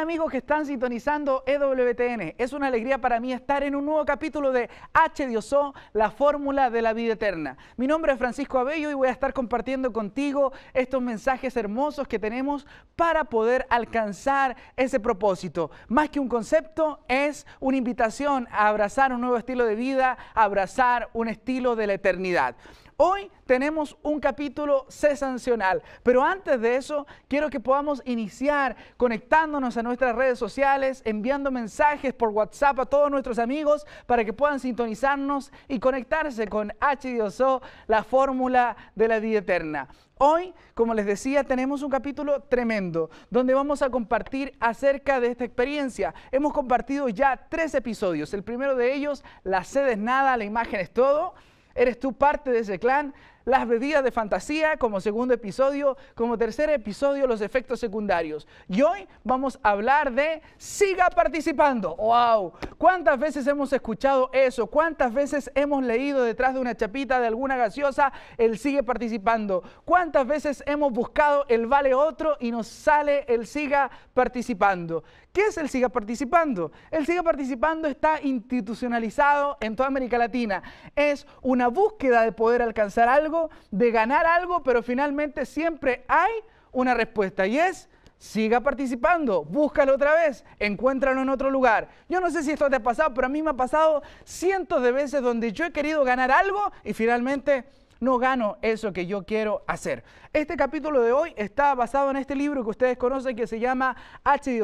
amigos que están sintonizando EWTN. Es una alegría para mí estar en un nuevo capítulo de H. Dioso, la fórmula de la vida eterna. Mi nombre es Francisco Abello y voy a estar compartiendo contigo estos mensajes hermosos que tenemos para poder alcanzar ese propósito. Más que un concepto, es una invitación a abrazar un nuevo estilo de vida, a abrazar un estilo de la eternidad. Hoy tenemos un capítulo sensacional, pero antes de eso quiero que podamos iniciar conectándonos a nuestras redes sociales, enviando mensajes por WhatsApp a todos nuestros amigos para que puedan sintonizarnos y conectarse con h o la fórmula de la vida eterna. Hoy, como les decía, tenemos un capítulo tremendo donde vamos a compartir acerca de esta experiencia. Hemos compartido ya tres episodios. El primero de ellos, la sed es nada, la imagen es todo. ¿Eres tú parte de ese clan? Las bebidas de fantasía como segundo episodio, como tercer episodio los efectos secundarios. Y hoy vamos a hablar de siga participando. ¡Wow! ¿Cuántas veces hemos escuchado eso? ¿Cuántas veces hemos leído detrás de una chapita de alguna gaseosa el sigue participando? ¿Cuántas veces hemos buscado el vale otro y nos sale el siga participando? ¿Qué es el Siga Participando? El Siga Participando está institucionalizado en toda América Latina. Es una búsqueda de poder alcanzar algo, de ganar algo, pero finalmente siempre hay una respuesta y es Siga participando, búscalo otra vez, encuéntralo en otro lugar. Yo no sé si esto te ha pasado, pero a mí me ha pasado cientos de veces donde yo he querido ganar algo y finalmente no gano eso que yo quiero hacer. Este capítulo de hoy está basado en este libro que ustedes conocen que se llama h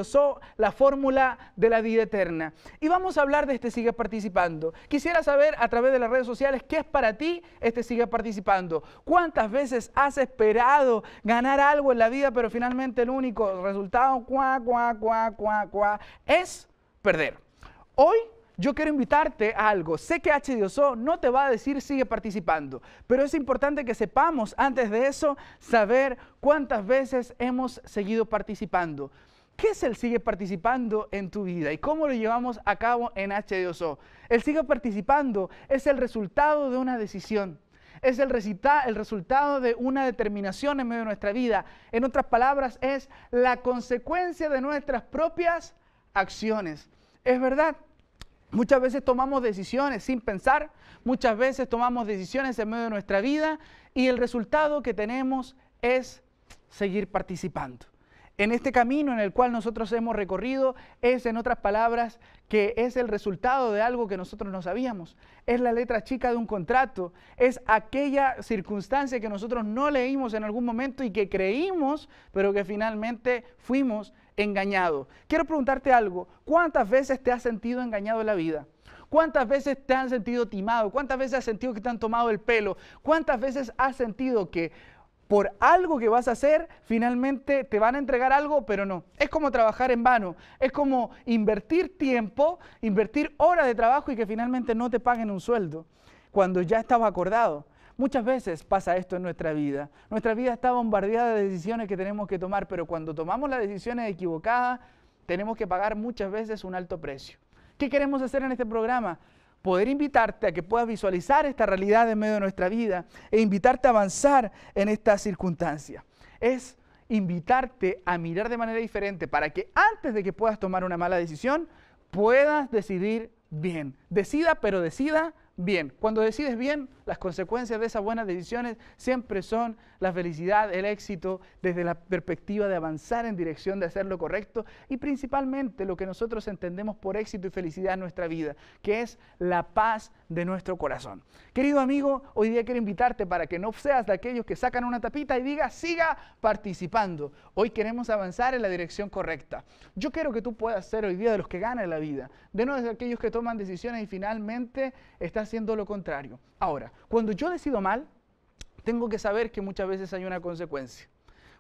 la fórmula de la vida eterna. Y vamos a hablar de este Sigue Participando. Quisiera saber a través de las redes sociales qué es para ti este Sigue Participando. ¿Cuántas veces has esperado ganar algo en la vida, pero finalmente el único resultado, cuá, cuá, cuá, cuá, cuá, es perder? Hoy yo quiero invitarte a algo. Sé que HDOSO no te va a decir sigue participando, pero es importante que sepamos antes de eso saber cuántas veces hemos seguido participando. ¿Qué es el sigue participando en tu vida y cómo lo llevamos a cabo en HDOSO? El sigue participando es el resultado de una decisión es el, el, resultado de una determinación en medio de nuestra vida. En otras palabras, es la consecuencia de nuestras propias acciones. Es verdad, Muchas veces tomamos decisiones sin pensar, muchas veces tomamos decisiones en medio de nuestra vida y el resultado que tenemos es seguir participando en este camino en el cual nosotros hemos recorrido es, en otras palabras, que es el resultado de algo que nosotros no sabíamos. Es la letra chica de un contrato, es aquella circunstancia que nosotros no leímos en algún momento y que creímos, pero que finalmente fuimos engañados. Quiero preguntarte algo, ¿cuántas veces te has sentido engañado en la vida? ¿Cuántas veces te han sentido timado? ¿Cuántas veces has sentido que te han tomado el pelo? ¿Cuántas veces has sentido que por algo que vas a hacer, finalmente te van a entregar algo, pero no. Es como trabajar en vano, es como invertir tiempo, invertir horas de trabajo y que finalmente no te paguen un sueldo cuando ya estaba acordado. Muchas veces pasa esto en nuestra vida. Nuestra vida está bombardeada de decisiones que tenemos que tomar, pero cuando tomamos las decisiones equivocadas, tenemos que pagar muchas veces un alto precio. ¿Qué queremos hacer en este programa? poder invitarte a que puedas visualizar esta realidad en medio de nuestra vida e invitarte a avanzar en esta circunstancia. Es invitarte a mirar de manera diferente para que antes de que puedas tomar una mala decisión, puedas decidir bien. Decida, pero decida bien. Cuando decides bien, las consecuencias de esas buenas decisiones siempre son la felicidad, el éxito, desde la perspectiva de avanzar en dirección de hacer lo correcto y principalmente lo que nosotros entendemos por éxito y felicidad en nuestra vida, que es la paz de nuestro corazón. Querido amigo, hoy día quiero invitarte para que no seas de aquellos que sacan una tapita y diga siga participando. Hoy queremos avanzar en la dirección correcta. Yo quiero que tú puedas ser hoy día de los que ganan la vida, de no de aquellos que toman decisiones y finalmente estás haciendo lo contrario. Ahora, cuando yo decido mal, tengo que saber que muchas veces hay una consecuencia.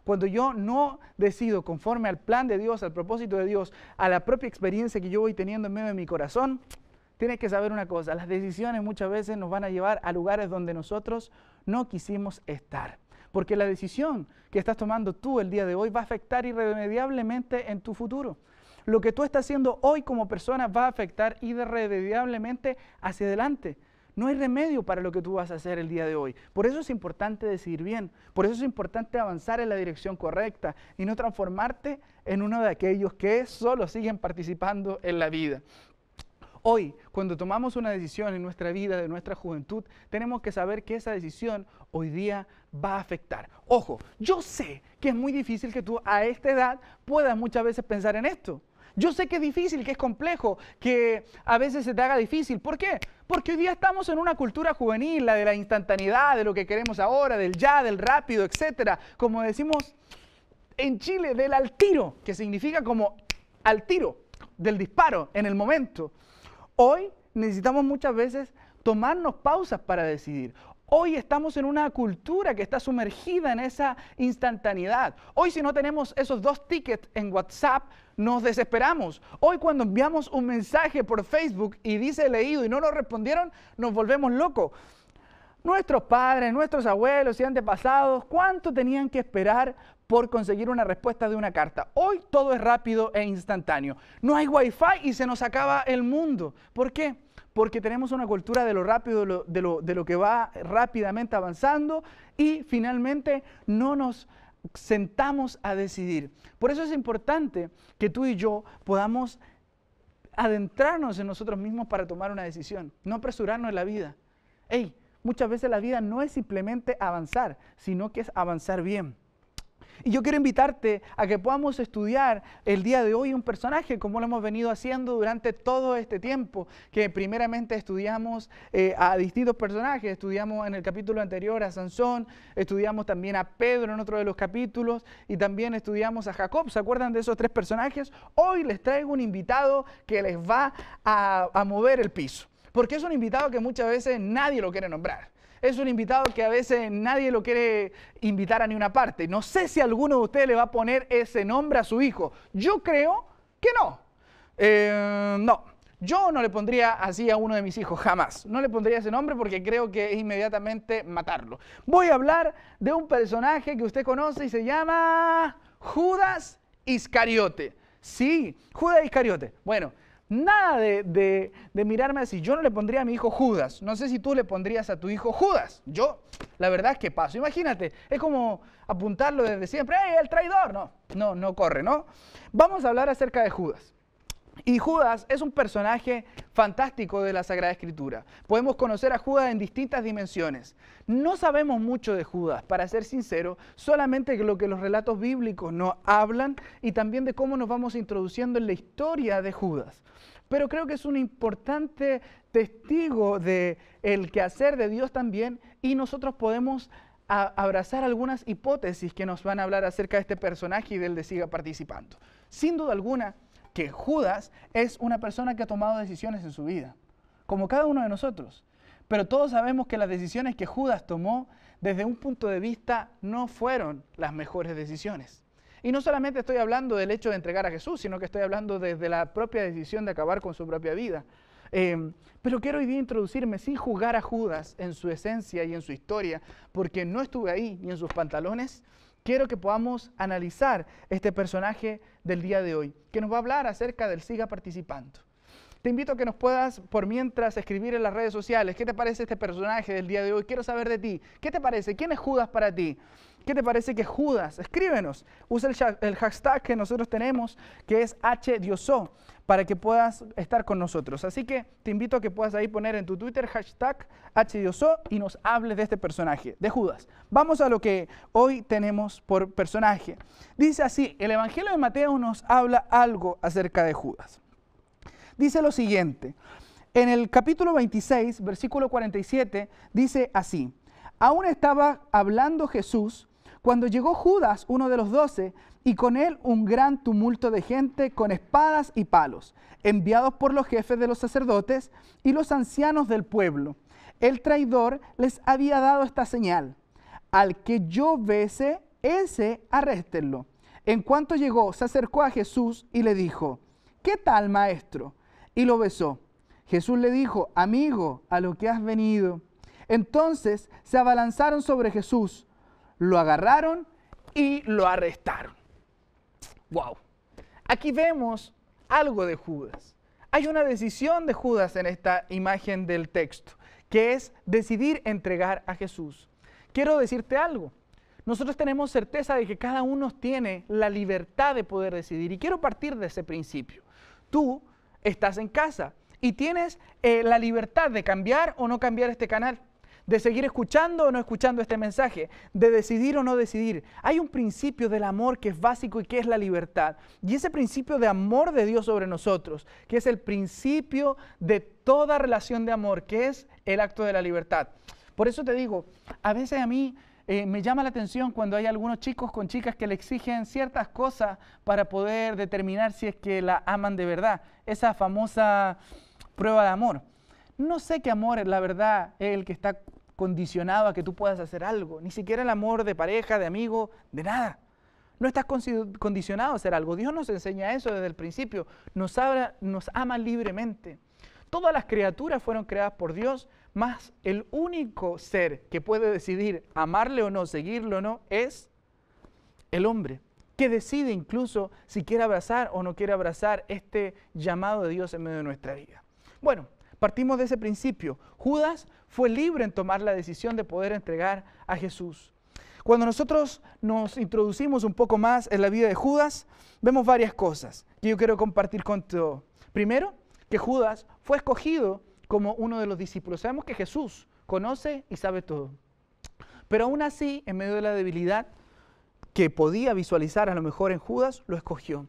Cuando yo no decido conforme al plan de Dios, al propósito de Dios, a la propia experiencia que yo voy teniendo en medio de mi corazón, tienes que saber una cosa, las decisiones muchas veces nos van a llevar a lugares donde nosotros no quisimos estar. Porque la decisión que estás tomando tú el día de hoy va a afectar irremediablemente en tu futuro. Lo que tú estás haciendo hoy como persona va a afectar irremediablemente hacia adelante. No hay remedio para lo que tú vas a hacer el día de hoy. Por eso es importante decidir bien, por eso es importante avanzar en la dirección correcta y no transformarte en uno de aquellos que solo siguen participando en la vida. Hoy, cuando tomamos una decisión en nuestra vida, de nuestra juventud, tenemos que saber que esa decisión hoy día va a afectar. Ojo, yo sé que es muy difícil que tú a esta edad puedas muchas veces pensar en esto. Yo sé que es difícil, que es complejo, que a veces se te haga difícil. ¿Por qué? Porque hoy día estamos en una cultura juvenil, la de la instantaneidad, de lo que queremos ahora, del ya, del rápido, etcétera. Como decimos en Chile, del al tiro, que significa como al tiro, del disparo, en el momento. Hoy necesitamos muchas veces tomarnos pausas para decidir. Hoy estamos en una cultura que está sumergida en esa instantaneidad. Hoy si no tenemos esos dos tickets en WhatsApp, nos desesperamos. Hoy cuando enviamos un mensaje por Facebook y dice leído y no nos respondieron, nos volvemos locos. Nuestros padres, nuestros abuelos y antepasados, ¿cuánto tenían que esperar por conseguir una respuesta de una carta? Hoy todo es rápido e instantáneo. No hay wifi y se nos acaba el mundo. ¿Por qué? porque tenemos una cultura de lo rápido, de lo, que va rápidamente avanzando y finalmente no nos sentamos a decidir. Por eso es importante que tú y yo podamos adentrarnos en nosotros mismos para tomar una decisión, no apresurarnos en la vida. Hey, muchas veces la vida no es simplemente avanzar, sino que es avanzar bien. Y yo quiero invitarte a que podamos estudiar el día de hoy un personaje, como lo hemos venido haciendo durante todo este tiempo, que primeramente estudiamos eh, a distintos personajes, estudiamos en el capítulo anterior a Sansón, estudiamos también a Pedro en otro de los capítulos y también estudiamos a Jacob. ¿Se acuerdan de esos tres personajes? Hoy les traigo un invitado que les va a mover el piso, porque es un invitado que muchas veces nadie lo quiere nombrar es un invitado que a veces nadie lo quiere invitar a ninguna parte. No sé si alguno de ustedes le va a poner ese nombre a su hijo. Yo creo que no. Eh, no. Yo no le pondría así a uno de mis hijos, jamás. No le pondría ese nombre porque creo que es inmediatamente matarlo. Voy a hablar de un personaje que usted conoce y se llama Judas Iscariote. Sí, Judas Iscariote. Bueno, Nada de, mirarme así. Yo no le pondría a mi hijo Judas. No sé si tú le pondrías a tu hijo Judas. Yo, la verdad es que paso. Imagínate, es como apuntarlo desde siempre. ¡Ey, el traidor! No, no, no corre, ¿no? Vamos a hablar acerca de Judas. Y Judas es un personaje fantástico de la Sagrada Escritura. Podemos conocer a Judas en distintas dimensiones. No sabemos mucho de Judas, para ser sincero, solamente lo que los relatos bíblicos nos hablan y también de cómo nos vamos introduciendo en la historia de Judas. Pero creo que es un importante testigo de quehacer de Dios también y nosotros podemos abrazar algunas hipótesis que nos van a hablar acerca de este personaje y del de siga participando. Sin duda alguna, que Judas es una persona que ha tomado decisiones en su vida, como cada uno de nosotros. Pero todos sabemos que las decisiones que Judas tomó desde un punto de vista no fueron las mejores decisiones. Y no solamente estoy hablando del hecho de entregar a Jesús, sino que estoy hablando desde la propia decisión de acabar con su propia vida. Em, pero quiero hoy día introducirme sin juzgar a Judas en su esencia y en su historia, porque no estuve ahí ni en sus pantalones, quiero que podamos analizar este personaje del día de hoy, que nos va a hablar acerca del siga participando. Te invito a que nos puedas, por mientras, escribir en las redes sociales, ¿qué te parece este personaje del día de hoy? Quiero saber de ti. ¿Qué te parece? ¿Quién es Judas para ti? ¿Qué te parece que Judas? Escríbenos. Usa el, hashtag que nosotros tenemos, que es HDioso, para que puedas estar con nosotros. Así que te invito a que puedas ahí poner en tu Twitter hashtag HDioso y nos hables de este personaje, de Judas. Vamos a lo que hoy tenemos por personaje. Dice así, el Evangelio de Mateo nos habla algo acerca de Judas. Dice lo siguiente, en el capítulo 26, versículo 47, dice así, aún estaba hablando Jesús cuando llegó Judas, uno de los doce, y con él un gran tumulto de gente con espadas y palos, enviados por los jefes de los sacerdotes y los ancianos del pueblo. El traidor les había dado esta señal. Al que yo bese, ese arréstenlo. En cuanto llegó, se acercó a Jesús y le dijo, ¿qué tal, maestro? Y lo besó. Jesús le dijo, amigo, a lo que has venido. Entonces se abalanzaron sobre Jesús lo agarraron y lo arrestaron. ¡Wow! Aquí vemos algo de Judas. Hay una decisión de Judas en esta imagen del texto, que es decidir entregar a Jesús. Quiero decirte algo. Nosotros tenemos certeza de que cada uno tiene la libertad de poder decidir. Y quiero partir de ese principio. Tú estás en casa y tienes eh, la libertad de cambiar o no cambiar este canal de seguir escuchando o no escuchando este mensaje, de decidir o no decidir. Hay un principio del amor que es básico y que es la libertad. Y ese principio de amor de Dios sobre nosotros, que es el principio de toda relación de amor, que es el acto de la libertad. Por eso te digo, a veces a mí eh, me llama la atención cuando hay algunos chicos con chicas que le exigen ciertas cosas para poder determinar si es que la aman de verdad. Esa famosa prueba de amor no sé qué amor, la verdad, es el que está condicionado a que tú puedas hacer algo, ni siquiera el amor de pareja, de amigo, de nada. No estás condicionado a hacer algo. Dios nos enseña eso desde el principio. Nos, nos ama libremente. Todas las criaturas fueron creadas por Dios, más el único ser que puede decidir amarle o no, seguirlo o no, es el hombre, que decide incluso si quiere abrazar o no quiere abrazar este llamado de Dios en medio de nuestra vida. Bueno, Partimos de ese principio. Judas fue libre en tomar la decisión de poder entregar a Jesús. Cuando nosotros nos introducimos un poco más en la vida de Judas, vemos varias cosas que yo quiero compartir con todos. Primero, que Judas fue escogido como uno de los discípulos. Sabemos que Jesús conoce y sabe todo. Pero aún así, en medio de la debilidad que podía visualizar a lo mejor en Judas, lo escogió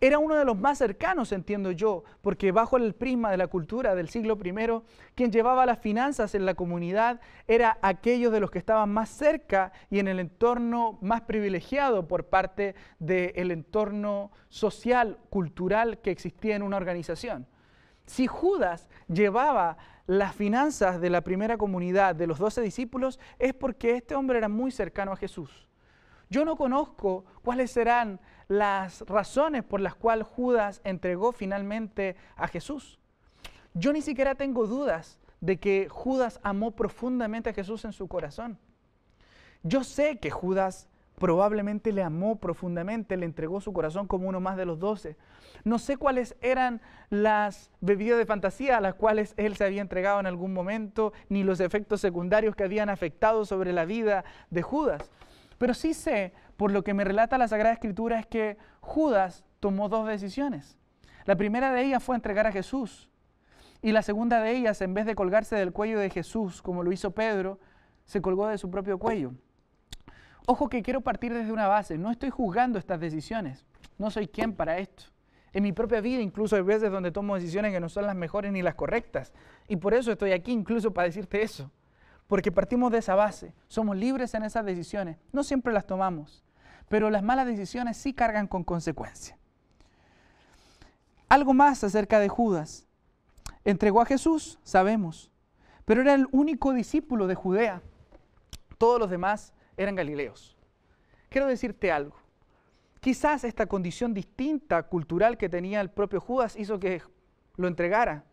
era uno de los más cercanos, entiendo yo, porque bajo el prisma de la cultura del siglo I, quien llevaba las finanzas en la comunidad era aquellos de los que estaban más cerca y en el entorno más privilegiado por parte del entorno social, cultural que existía en una organización. Si Judas llevaba las finanzas de la primera comunidad, de los doce discípulos, es porque este hombre era muy cercano a Jesús. Yo no conozco cuáles serán las razones por las cuales Judas entregó finalmente a Jesús. Yo ni siquiera tengo dudas de que Judas amó profundamente a Jesús en su corazón. Yo sé que Judas probablemente le amó profundamente, le entregó su corazón como uno más de los doce. No sé cuáles eran las bebidas de fantasía a las cuales él se había entregado en algún momento, ni los efectos secundarios que habían afectado sobre la vida de Judas. Pero sí sé por lo que me relata la Sagrada Escritura es que Judas tomó dos decisiones. La primera de ellas fue entregar a Jesús. Y la segunda de ellas, en vez de colgarse del cuello de Jesús, como lo hizo Pedro, se colgó de su propio cuello. Ojo que quiero partir desde una base. No estoy juzgando estas decisiones. No soy quien para esto. En mi propia vida incluso hay veces donde tomo decisiones que no son las mejores ni las correctas. Y por eso estoy aquí incluso para decirte eso. Porque partimos de esa base. Somos libres en esas decisiones. No siempre las tomamos pero las malas decisiones sí cargan con consecuencia. Algo más acerca de Judas. Entregó a Jesús, sabemos, pero era el único discípulo de Judea. Todos los demás eran galileos. Quiero decirte algo. Quizás esta condición distinta cultural que tenía el propio Judas hizo que lo entregara.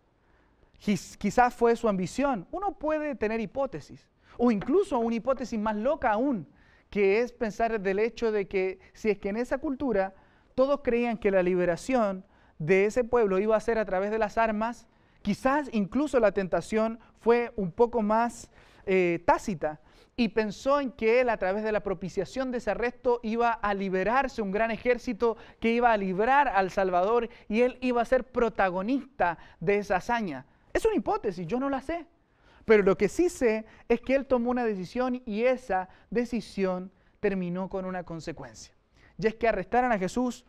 Quizás fue su ambición. Uno puede tener hipótesis, o incluso una hipótesis más loca aún, que es pensar del hecho de que si es que en esa cultura todos creían que la liberación de ese pueblo iba a ser a través de las armas, quizás incluso la tentación fue un poco más eh, tácita y pensó en que él a través de la propiciación de ese arresto iba a liberarse un gran ejército que iba a librar al Salvador y él iba a ser protagonista de esa hazaña. Es una hipótesis, yo no la sé. Pero lo que sí sé es que él tomó una decisión y esa decisión terminó con una consecuencia. Y es que arrestaran a Jesús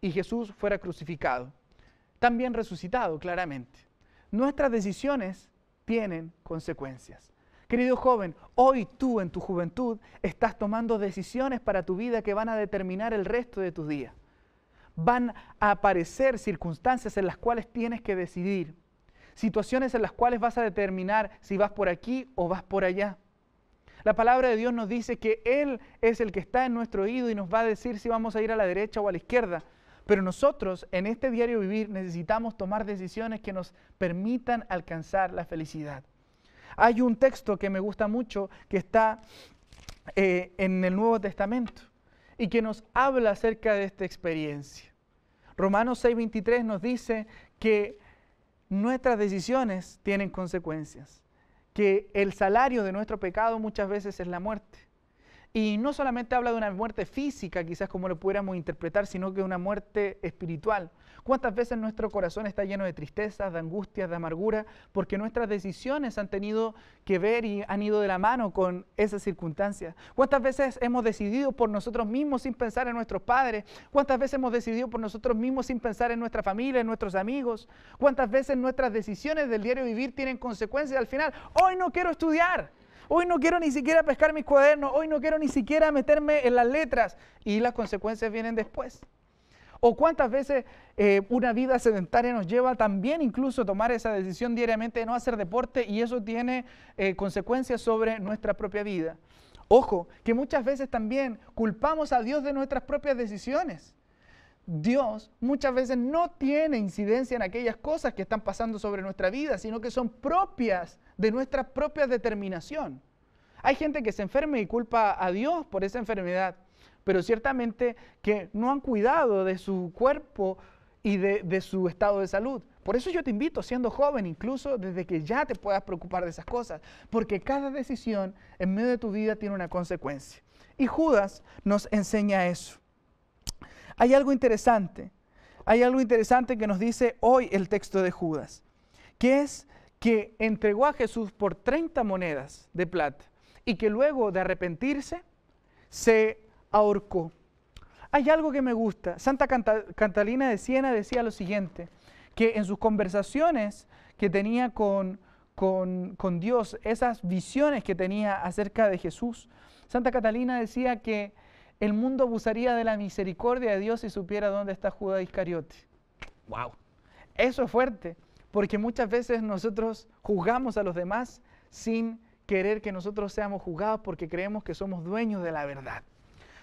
y Jesús fuera crucificado. También resucitado, claramente. Nuestras decisiones tienen consecuencias. Querido joven, hoy tú en tu juventud estás tomando decisiones para tu vida que van a determinar el resto de tus días. Van a aparecer circunstancias en las cuales tienes que decidir situaciones en las cuales vas a determinar si vas por aquí o vas por allá. La palabra de Dios nos dice que Él es el que está en nuestro oído y nos va a decir si vamos a ir a la derecha o a la izquierda. Pero nosotros en este diario vivir necesitamos tomar decisiones que nos permitan alcanzar la felicidad. Hay un texto que me gusta mucho que está eh, en el Nuevo Testamento y que nos habla acerca de esta experiencia. Romanos 6:23 nos dice que nuestras decisiones tienen consecuencias, que el salario de nuestro pecado muchas veces es la muerte. Y no solamente habla de una muerte física, quizás como lo pudiéramos interpretar, sino que de una muerte espiritual. ¿Cuántas veces nuestro corazón está lleno de tristezas, de angustias, de amargura? Porque nuestras decisiones han tenido que ver y han ido de la mano con esas circunstancias. ¿Cuántas veces hemos decidido por nosotros mismos sin pensar en nuestros padres? ¿Cuántas veces hemos decidido por nosotros mismos sin pensar en nuestra familia, en nuestros amigos? ¿Cuántas veces nuestras decisiones del diario vivir tienen consecuencias al final? Hoy no quiero estudiar hoy no quiero ni siquiera pescar mis cuadernos, hoy no quiero ni siquiera meterme en las letras y las consecuencias vienen después. O cuántas veces eh, una vida sedentaria nos lleva también incluso a tomar esa decisión diariamente de no hacer deporte y eso tiene eh, consecuencias sobre nuestra propia vida. Ojo, que muchas veces también culpamos a Dios de nuestras propias decisiones. Dios muchas veces no tiene incidencia en aquellas cosas que están pasando sobre nuestra vida, sino que son propias de nuestra propia determinación. Hay gente que se enferma y culpa a Dios por esa enfermedad, pero ciertamente que no han cuidado de su cuerpo y de, su estado de salud. Por eso yo te invito, siendo joven, incluso desde que ya te puedas preocupar de esas cosas, porque cada decisión en medio de tu vida tiene una consecuencia. Y Judas nos enseña eso. Hay algo interesante, hay algo interesante que nos dice hoy el texto de Judas, que es que entregó a Jesús por 30 monedas de plata y que luego de arrepentirse se ahorcó. Hay algo que me gusta. Santa Catalina de Siena decía lo siguiente, que en sus conversaciones que tenía con, con Dios, esas visiones que tenía acerca de Jesús, Santa Catalina decía que el mundo abusaría de la misericordia de Dios si supiera dónde está Judas Iscariote. ¡Wow! Eso es fuerte, porque muchas veces nosotros juzgamos a los demás sin querer que nosotros seamos juzgados porque creemos que somos dueños de la verdad.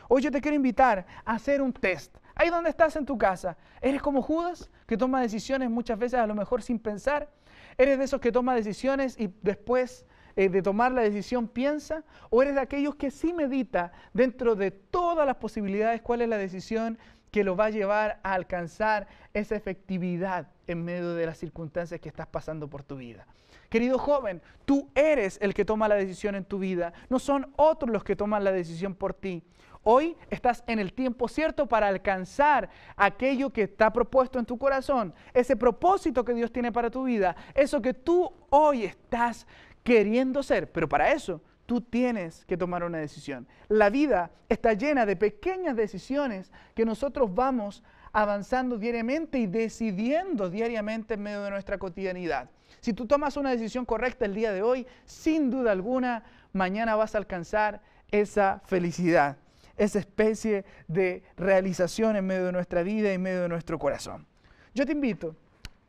Hoy yo te quiero invitar a hacer un test. Ahí donde estás en tu casa, ¿eres como Judas, que toma decisiones muchas veces a lo mejor sin pensar? ¿Eres de esos que toma decisiones y después eh, de tomar la decisión piensa? ¿O eres de aquellos que sí medita dentro de todas las posibilidades cuál es la decisión que lo va a llevar a alcanzar esa efectividad en medio de las circunstancias que estás pasando por tu vida? Querido joven, tú eres el que toma la decisión en tu vida, no son otros los que toman la decisión por ti. Hoy estás en el tiempo cierto para alcanzar aquello que está propuesto en tu corazón, ese propósito que Dios tiene para tu vida, eso que tú hoy estás queriendo ser, pero para eso tú tienes que tomar una decisión. La vida está llena de pequeñas decisiones que nosotros vamos avanzando diariamente y decidiendo diariamente en medio de nuestra cotidianidad. Si tú tomas una decisión correcta el día de hoy, sin duda alguna, mañana vas a alcanzar esa felicidad, esa especie de realización en medio de nuestra vida y en medio de nuestro corazón. Yo te invito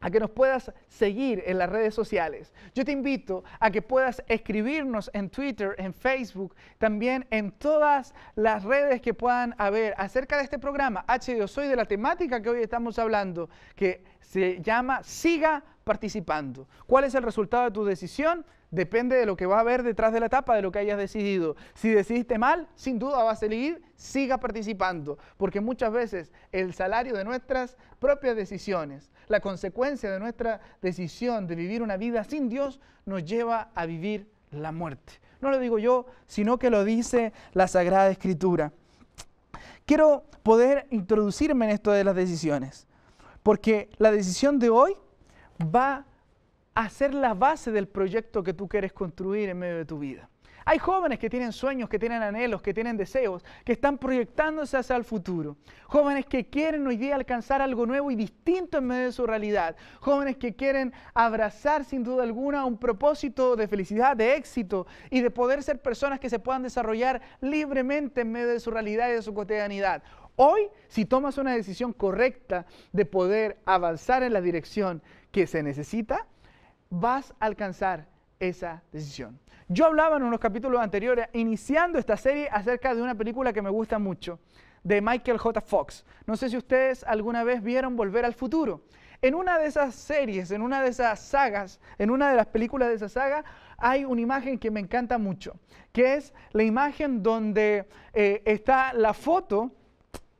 a que nos puedas seguir en las redes sociales. Yo te invito a que puedas escribirnos en Twitter, en Facebook, también en todas las redes que puedan haber acerca de este programa H2 soy de la temática que hoy estamos hablando, que se llama Siga participando. ¿Cuál es el resultado de tu decisión? depende de lo que va a haber detrás de la etapa de lo que hayas decidido. Si decidiste mal, sin duda vas a seguir, siga participando, porque muchas veces el salario de nuestras propias decisiones, la consecuencia de nuestra decisión de vivir una vida sin Dios, nos lleva a vivir la muerte. No lo digo yo, sino que lo dice la Sagrada Escritura. Quiero poder introducirme en esto de las decisiones, porque la decisión de hoy va a a ser la base del proyecto que tú quieres construir en medio de tu vida. Hay jóvenes que tienen sueños, que tienen anhelos, que tienen deseos, que están proyectándose hacia el futuro. Jóvenes que quieren hoy día alcanzar algo nuevo y distinto en medio de su realidad. Jóvenes que quieren abrazar sin duda alguna un propósito de felicidad, de éxito y de poder ser personas que se puedan desarrollar libremente en medio de su realidad y de su cotidianidad. Hoy, si tomas una decisión correcta de poder avanzar en la dirección que se necesita, vas a alcanzar esa decisión. Yo hablaba en unos capítulos anteriores, iniciando esta serie, acerca de una película que me gusta mucho, de Michael J. Fox. No sé si ustedes alguna vez vieron Volver al Futuro. En una de esas series, en una de esas sagas, en una de las películas de esa saga, hay una imagen que me encanta mucho, que es la imagen donde eh, está la foto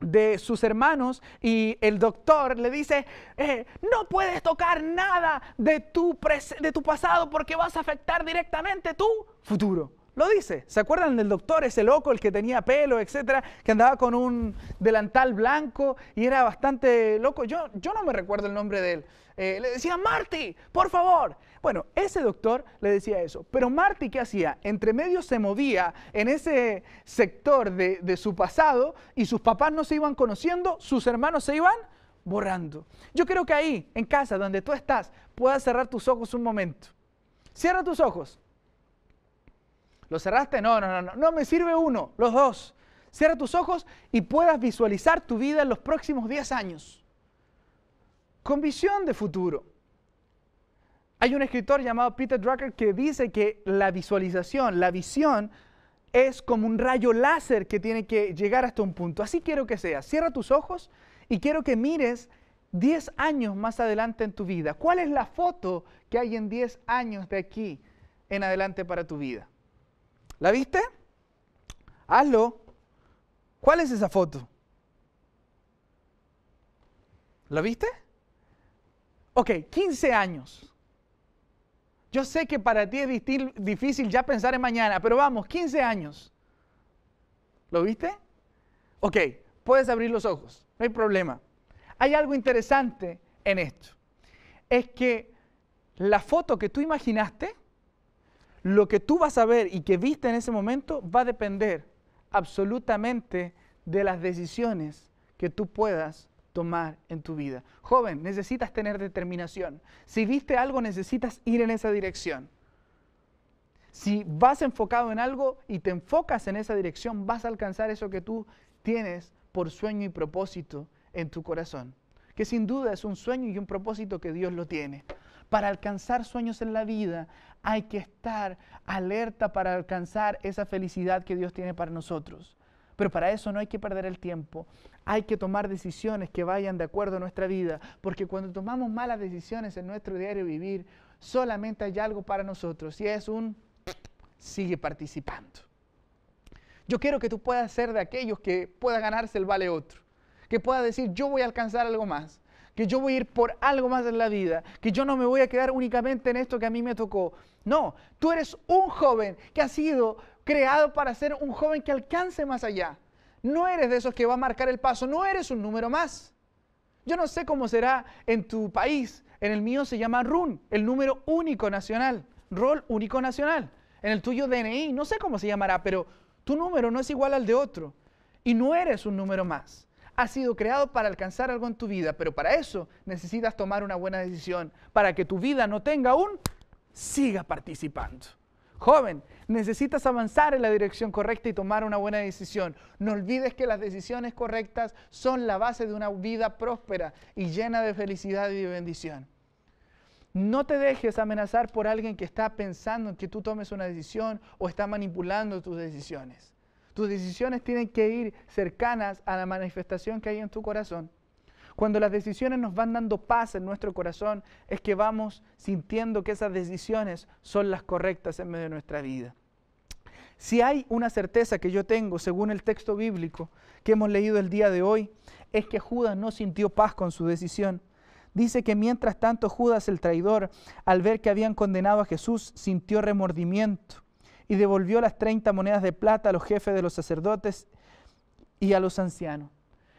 de sus hermanos y el doctor le dice, eh, no puedes tocar nada de tu, de tu pasado porque vas a afectar directamente tu futuro. Lo dice. ¿Se acuerdan del doctor, ese loco, el que tenía pelo, etcétera, que andaba con un delantal blanco y era bastante loco? Yo, yo no me recuerdo el nombre de él. Eh, le decía, Marty, por favor, bueno, ese doctor le decía eso. Pero Marty, ¿qué hacía? Entre medio se movía en ese sector de, su pasado y sus papás no se iban conociendo, sus hermanos se iban borrando. Yo creo que ahí, en casa, donde tú estás, puedas cerrar tus ojos un momento. Cierra tus ojos. ¿Lo cerraste? No, no, no, no. No me sirve uno, los dos. Cierra tus ojos y puedas visualizar tu vida en los próximos 10 años. Con visión de futuro. Hay un escritor llamado Peter Drucker que dice que la visualización, la visión, es como un rayo láser que tiene que llegar hasta un punto. Así quiero que sea. Cierra tus ojos y quiero que mires 10 años más adelante en tu vida. ¿Cuál es la foto que hay en 10 años de aquí en adelante para tu vida? ¿La viste? Hazlo. ¿Cuál es esa foto? ¿La viste? Ok, 15 años. Yo sé que para ti es difícil ya pensar en mañana, pero vamos, 15 años. ¿Lo viste? Ok, puedes abrir los ojos, no hay problema. Hay algo interesante en esto. Es que la foto que tú imaginaste, lo que tú vas a ver y que viste en ese momento va a depender absolutamente de las decisiones que tú puedas tomar en tu vida. Joven, necesitas tener determinación. Si viste algo, necesitas ir en esa dirección. Si vas enfocado en algo y te enfocas en esa dirección, vas a alcanzar eso que tú tienes por sueño y propósito en tu corazón, que sin duda es un sueño y un propósito que Dios lo tiene. Para alcanzar sueños en la vida hay que estar alerta para alcanzar esa felicidad que Dios tiene para nosotros. Pero para eso no hay que perder el tiempo. Hay que tomar decisiones que vayan de acuerdo a nuestra vida, porque cuando tomamos malas decisiones en nuestro diario vivir, solamente hay algo para nosotros y es un sigue participando. Yo quiero que tú puedas ser de aquellos que pueda ganarse el vale otro, que pueda decir yo voy a alcanzar algo más, que yo voy a ir por algo más en la vida, que yo no me voy a quedar únicamente en esto que a mí me tocó. No, tú eres un joven que ha sido creado para ser un joven que alcance más allá. No eres de esos que va a marcar el paso, no eres un número más. Yo no sé cómo será en tu país, en el mío se llama RUN, el número único nacional, rol único nacional. En el tuyo DNI, no sé cómo se llamará, pero tu número no es igual al de otro y no eres un número más. Has sido creado para alcanzar algo en tu vida, pero para eso necesitas tomar una buena decisión, para que tu vida no tenga un siga participando. Joven, Necesitas avanzar en la dirección correcta y tomar una buena decisión. No olvides que las decisiones correctas son la base de una vida próspera y llena de felicidad y de bendición. No te dejes amenazar por alguien que está pensando en que tú tomes una decisión o está manipulando tus decisiones. Tus decisiones tienen que ir cercanas a la manifestación que hay en tu corazón. Cuando las decisiones nos van dando paz en nuestro corazón, es que vamos sintiendo que esas decisiones son las correctas en medio de nuestra vida. Si hay una certeza que yo tengo, según el texto bíblico que hemos leído el día de hoy, es que Judas no sintió paz con su decisión. Dice que mientras tanto Judas el traidor, al ver que habían condenado a Jesús, sintió remordimiento y devolvió las 30 monedas de plata a los jefes de los sacerdotes y a los ancianos.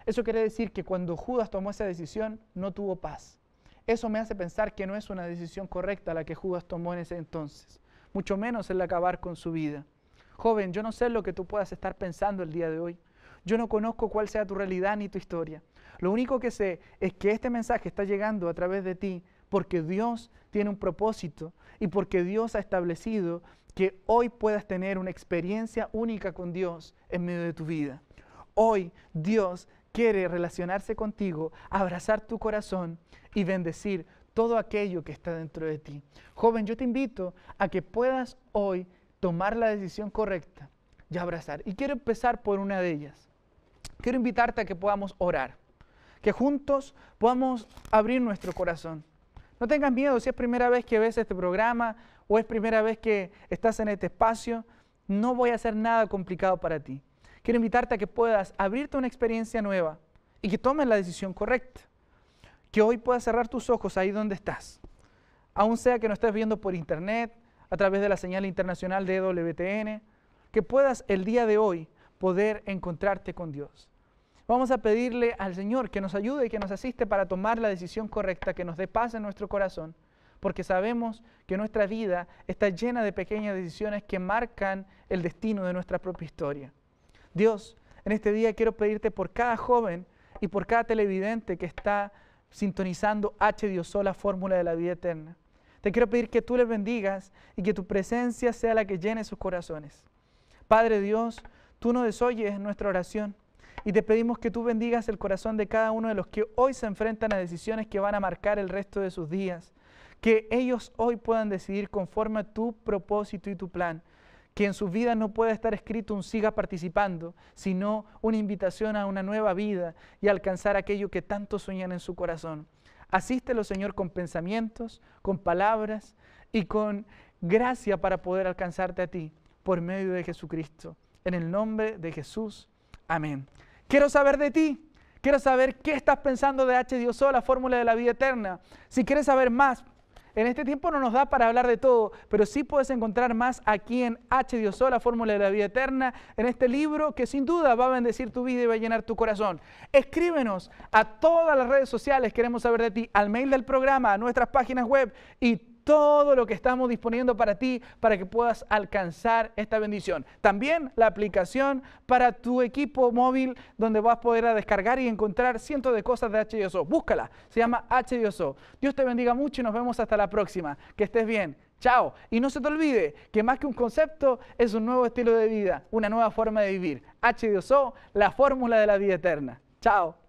Eso quiere decir que cuando Judas tomó esa decisión no tuvo paz. Eso me hace pensar que no es una decisión correcta la que Judas tomó en ese entonces, mucho menos el acabar con su vida. Joven, yo no sé lo que tú puedas estar pensando el día de hoy. Yo no conozco cuál sea tu realidad ni tu historia. Lo único que sé es que este mensaje está llegando a través de ti porque Dios tiene un propósito y porque Dios ha establecido que hoy puedas tener una experiencia única con Dios en medio de tu vida. Hoy Dios quiere relacionarse contigo, abrazar tu corazón y bendecir todo aquello que está dentro de ti. Joven, yo te invito a que puedas hoy tomar la decisión correcta y abrazar. Y quiero empezar por una de ellas. Quiero invitarte a que podamos orar, que juntos podamos abrir nuestro corazón. No tengas miedo si es primera vez que ves este programa o es primera vez que estás en este espacio. No voy a hacer nada complicado para ti. Quiero invitarte a que puedas abrirte a una experiencia nueva y que tomes la decisión correcta. Que hoy puedas cerrar tus ojos ahí donde estás. Aún sea que no estés viendo por internet, a través de la señal internacional de WTN, que puedas el día de hoy poder encontrarte con Dios. Vamos a pedirle al Señor que nos ayude y que nos asiste para tomar la decisión correcta, que nos dé paz en nuestro corazón, porque sabemos que nuestra vida está llena de pequeñas decisiones que marcan el destino de nuestra propia historia. Dios, en este día quiero pedirte por cada joven y por cada televidente que está sintonizando H. Dios, la fórmula de la vida eterna. Te quiero pedir que tú les bendigas y que tu presencia sea la que llene sus corazones. Padre Dios, tú no desoyes nuestra oración y te pedimos que tú bendigas el corazón de cada uno de los que hoy se enfrentan a decisiones que van a marcar el resto de sus días. Que ellos hoy puedan decidir conforme a tu propósito y tu plan que en su vida no puede estar escrito un siga participando, sino una invitación a una nueva vida y alcanzar aquello que tanto sueñan en su corazón. Asístelo, Señor, con pensamientos, con palabras y con gracia para poder alcanzarte a ti por medio de Jesucristo. En el nombre de Jesús. Amén. Quiero saber de ti. Quiero saber qué estás pensando de H. Dios, la fórmula de la vida eterna. Si quieres saber más, en este tiempo no nos da para hablar de todo, pero sí puedes encontrar más aquí en H. Diosola, la fórmula de la vida eterna, en este libro que sin duda va a bendecir tu vida y va a llenar tu corazón. Escríbenos a todas las redes sociales, queremos saber de ti, al mail del programa, a nuestras páginas web y todo lo que estamos disponiendo para ti para que puedas alcanzar esta bendición. También la aplicación para tu equipo móvil donde vas a poder descargar y encontrar cientos de cosas de HDOSO. Búscala, se llama HDOSO. Dios te bendiga mucho y nos vemos hasta la próxima. Que estés bien. Chao. Y no se te olvide que más que un concepto es un nuevo estilo de vida, una nueva forma de vivir. HDOSO, la fórmula de la vida eterna. Chao.